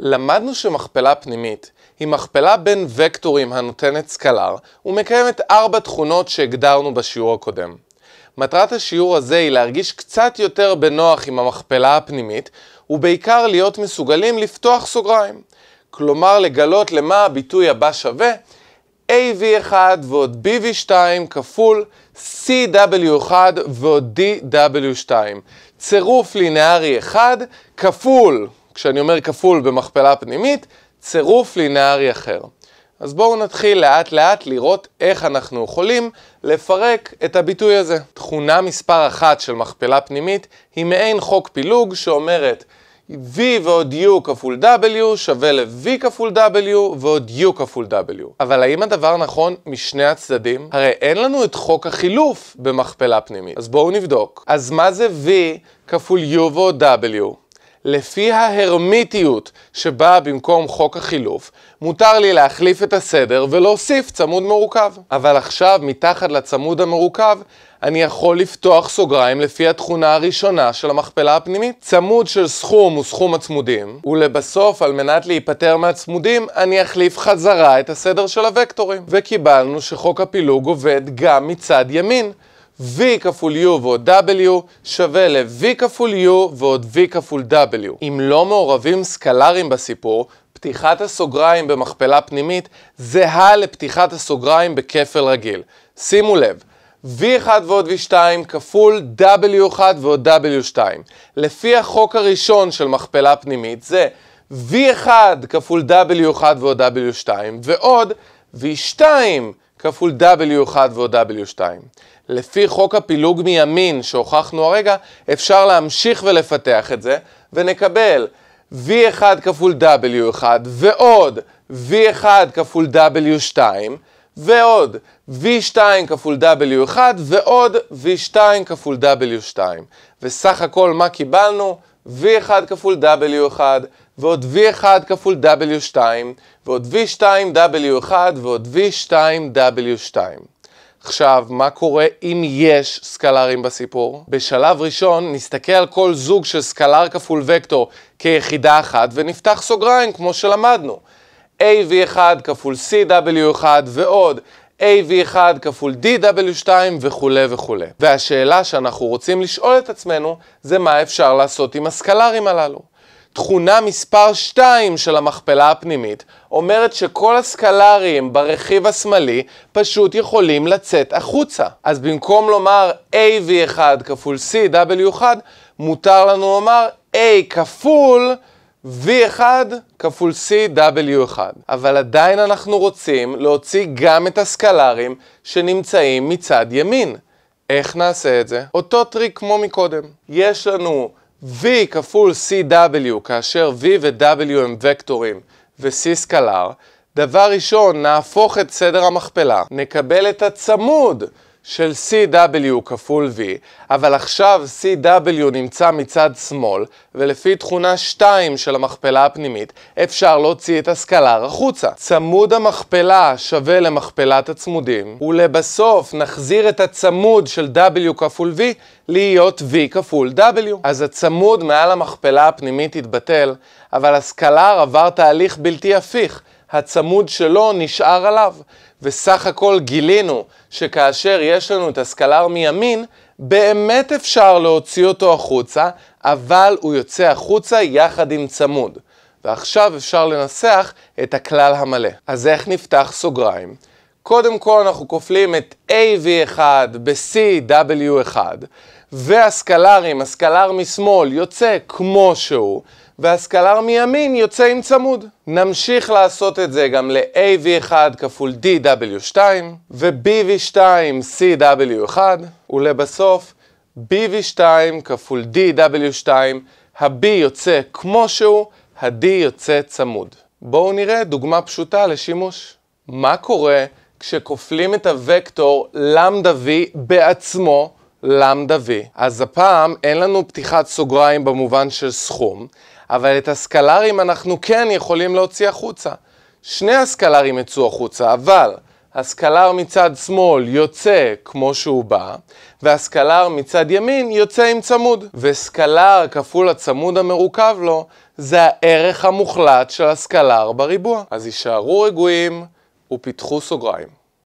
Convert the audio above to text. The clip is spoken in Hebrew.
למדנו שמכפלה פנימית היא מכפלה בין וקטורים הנותנת סקלר ומקיימת ארבע תכונות שהגדרנו בשיעור הקודם. מטרת השיעור הזה היא להרגיש קצת יותר בנוח עם המכפלה הפנימית ובעיקר להיות מסוגלים לפתוח סוגריים. כלומר לגלות למה הביטוי הבא שווה AV1 ועוד BV2 כפול CW1 ועוד DW2 צירוף לינארי 1 כפול כשאני אומר כפול במכפלה פנימית, צירוף לינארי אחר. אז בואו נתחיל לאט לאט לראות איך אנחנו יכולים לפרק את הביטוי הזה. תכונה מספר אחת של מכפלה פנימית היא מעין חוק פילוג שאומרת v ועוד u כפול w שווה ל-v כפול w ועוד u כפול w. אבל האם הדבר נכון משני הצדדים? הרי אין לנו את חוק החילוף במכפלה פנימית, אז בואו נבדוק. אז מה זה v כפול u ועוד w? לפי ההרמיטיות שבאה במקום חוק החילוף, מותר לי להחליף את הסדר ולהוסיף צמוד מרוכב. אבל עכשיו, מתחת לצמוד המרוכב, אני יכול לפתוח סוגריים לפי התכונה הראשונה של המכפלה הפנימית. צמוד של סכום הוא סכום הצמודים, ולבסוף, על מנת להיפטר מהצמודים, אני אחליף חזרה את הסדר של הוקטורים. וקיבלנו שחוק הפילוג עובד גם מצד ימין. V כפול U ועוד W שווה ל-V כפול U ועוד V כפול W. אם לא מעורבים סקלרים בסיפור, פתיחת הסוגריים במכפלה פנימית זהה לפתיחת הסוגריים בכפל רגיל. שימו לב, V1 ועוד V2 כפול W1 ועוד W2. לפי החוק הראשון של מכפלה פנימית זה V1 כפול W1 ועוד W2 ועוד V2 כפול W1 ועוד W2. לפי חוק הפילוג מימין שהוכחנו הרגע, אפשר להמשיך ולפתח את זה, ונקבל V1 כפול W1 ועוד V1 כפול W2 ועוד V2 כפול W1 ועוד V2 כפול W2. וסך הכל מה קיבלנו? V1 כפול W1 ועוד V1 כפול W2 ועוד V2 W1 ועוד V2 W2. עכשיו, מה קורה אם יש סקלרים בסיפור? בשלב ראשון, נסתכל על כל זוג של סקלר כפול וקטור כיחידה אחת, ונפתח סוגריים כמו שלמדנו. AV1 כפול CW1 ועוד AV1 כפול DW2 וכולי וכולי. והשאלה שאנחנו רוצים לשאול את עצמנו זה מה אפשר לעשות עם הסקלרים הללו. תכונה מספר 2 של המכפלה הפנימית אומרת שכל הסקלריים ברכיב השמאלי פשוט יכולים לצאת החוצה. אז במקום לומר AV1 כפול CW1, מותר לנו לומר A כפול V1 כפול CW1. אבל עדיין אנחנו רוצים להוציא גם את הסקלריים שנמצאים מצד ימין. איך נעשה את זה? אותו טריק כמו מקודם. יש לנו V כפול CW, כאשר V ו-W הם וקטורים ו-C סקלר, דבר ראשון, נהפוך את סדר המכפלה, נקבל את הצמוד של CW כפול V, אבל עכשיו CW נמצא מצד שמאל, ולפי תכונה 2 של המכפלה הפנימית, אפשר להוציא את הסקלר החוצה. צמוד המכפלה שווה למכפלת הצמודים, ולבסוף נחזיר את הצמוד של W כפול V להיות V כפול W. אז הצמוד מעל המכפלה הפנימית התבטל, אבל הסקלר עבר תהליך בלתי הפיך. הצמוד שלו נשאר עליו, וסך הכל גילינו שכאשר יש לנו את הסקלר מימין, באמת אפשר להוציא אותו החוצה, אבל הוא יוצא החוצה יחד עם צמוד. ועכשיו אפשר לנסח את הכלל המלא. אז איך נפתח סוגריים? קודם כל אנחנו כופלים את AV1 ב-CW1, והסקלרים, הסקלר משמאל יוצא כמו שהוא, והסקלר מימין יוצא עם צמוד. נמשיך לעשות את זה גם ל-AV1 כפול DW2, ו-BV2 CW1, ולבסוף BV2 כפול DW2, ה-B יוצא כמו שהוא, ה-D יוצא צמוד. בואו נראה דוגמה פשוטה לשימוש. מה קורה כשכופלים את הוקטור למדה v בעצמו למדה v. אז הפעם אין לנו פתיחת סוגריים במובן של סכום, אבל את הסקלרים אנחנו כן יכולים להוציא החוצה. שני הסקלרים יצאו החוצה, אבל הסקלר מצד שמאל יוצא כמו שהוא בא, והסקלר מצד ימין יוצא עם צמוד. וסקלר כפול הצמוד המרוכב לו, זה הערך המוחלט של הסקלר בריבוע. אז יישארו רגועים. ופיתחו סוגריים.